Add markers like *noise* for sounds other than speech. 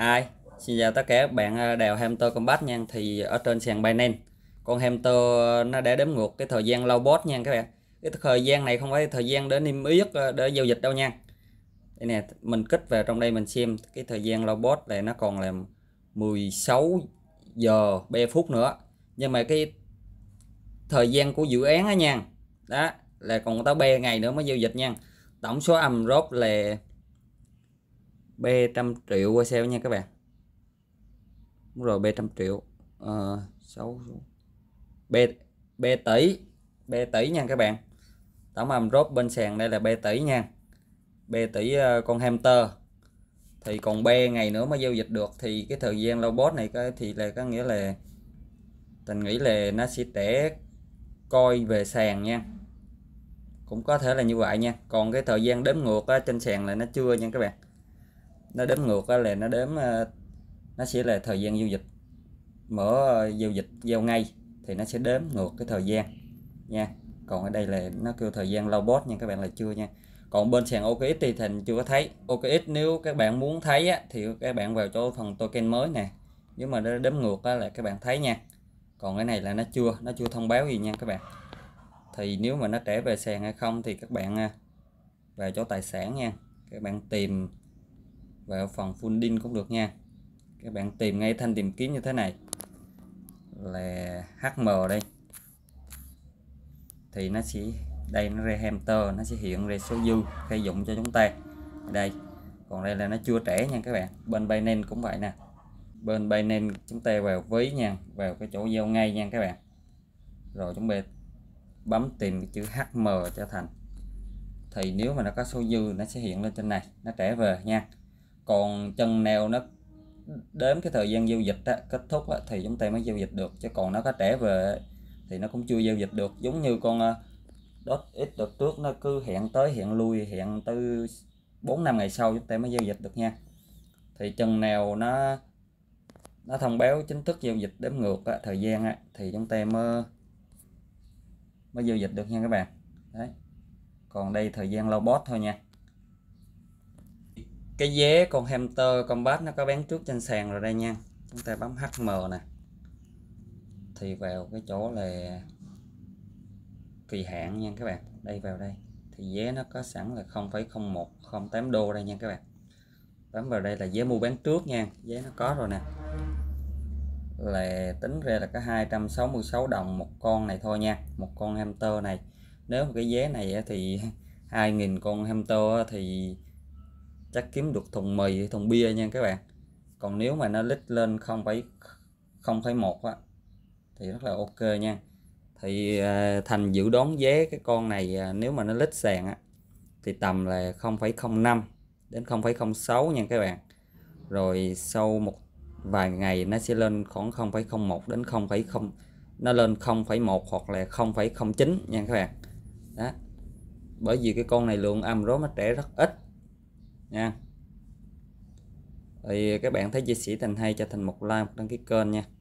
Hi, xin chào tất cả các bạn à, đào hamster combat nha Thì ở trên sàn Binance Con hamster nó đã đếm ngược cái thời gian low bot nha các bạn Cái thời gian này không phải thời gian để niêm yết à, để giao dịch đâu nha Đây nè, mình kích vào trong đây mình xem Cái thời gian low bot này nó còn là 16 giờ 3 phút nữa Nhưng mà cái thời gian của dự án á nha Đó, là còn tới 3 ngày nữa mới giao dịch nha Tổng số âm rốt là B trăm triệu qua sale nha các bạn Đúng rồi B trăm triệu à, ờ, 6 B B tỷ B tỷ nha các bạn tổng âm drop bên sàn đây là B tỷ nha B tỷ ờ, con hamster thì còn B ngày nữa mới giao dịch được thì cái thời gian low bot này thì là có nghĩa là Thành nghĩ là nó sẽ tẻ coi về sàn nha cũng có thể là như vậy nha còn cái thời gian đếm ngược trên sàn là nó chưa nha các bạn nó đếm ngược là nó đếm ờ, nó sẽ là thời gian giao dịch mở giao ờ, dịch giao ngay thì nó sẽ đếm ngược cái thời gian nha còn ở đây là nó kêu thời gian low bot nha các bạn là chưa nha còn bên sàn OKX thì thành chưa có thấy OKX nếu các bạn muốn thấy á, thì các bạn vào chỗ phần token mới nè nếu mà nó đếm ngược á, là các bạn thấy nha còn cái này là nó chưa nó chưa thông báo gì nha các bạn thì nếu mà nó trẻ về sàn hay không thì các bạn ờ, vào chỗ tài sản nha các bạn tìm và ở phần funding cũng được nha các bạn tìm ngay thanh tìm kiếm như thế này là HM đây thì nó sẽ đây nó ra hamster nó sẽ hiện ra số dư khai dụng cho chúng ta đây còn đây là nó chưa trẻ nha các bạn bên Binance cũng vậy nè bên Binance chúng ta vào ví nha vào cái chỗ giao ngay nha các bạn rồi chúng ta bấm tìm cái chữ HM cho thành thì nếu mà nó có số dư nó sẽ hiện lên trên này nó trẻ về nha còn chân neo nó đến cái thời gian giao dịch á, kết thúc á, thì chúng ta mới giao dịch được chứ còn nó có trẻ về thì nó cũng chưa giao dịch được giống như con đốt ờ, ít đợt trước nó cứ hẹn tới hẹn lui hẹn từ 4 năm ngày sau chúng ta mới giao dịch được nha thì chân nào nó nó thông báo chính thức giao dịch đếm ngược á, thời gian á, thì chúng ta mới mới giao dịch được nha các bạn đấy còn đây thời gian lâu bot thôi nha cái dế con hamster con bass nó có bán trước trên sàn rồi đây nha chúng ta bấm HM nè thì vào cái chỗ là kỳ hạn nha các bạn đây vào đây thì giá nó có sẵn là 0,0108 đô đây nha các bạn bấm vào đây là giá mua bán trước nha giá nó có rồi nè là tính ra là có 266 đồng một con này thôi nha một con hamster này nếu một cái giá này thì 2.000 *laughs* con hamster thì chắc kiếm được thùng mì hay thùng bia nha các bạn còn nếu mà nó lít lên không phải không phải một á thì rất là ok nha thì à, thành dự đoán giá cái con này à, nếu mà nó lít sàn á thì tầm là 0,05 đến 0,06 nha các bạn rồi sau một vài ngày nó sẽ lên khoảng 0,01 đến 0,0 nó lên 0,1 hoặc là 0,09 nha các bạn đó bởi vì cái con này lượng âm rố nó trẻ rất ít nha thì các bạn thấy chia sẻ thành hay cho thành một like đăng ký kênh nha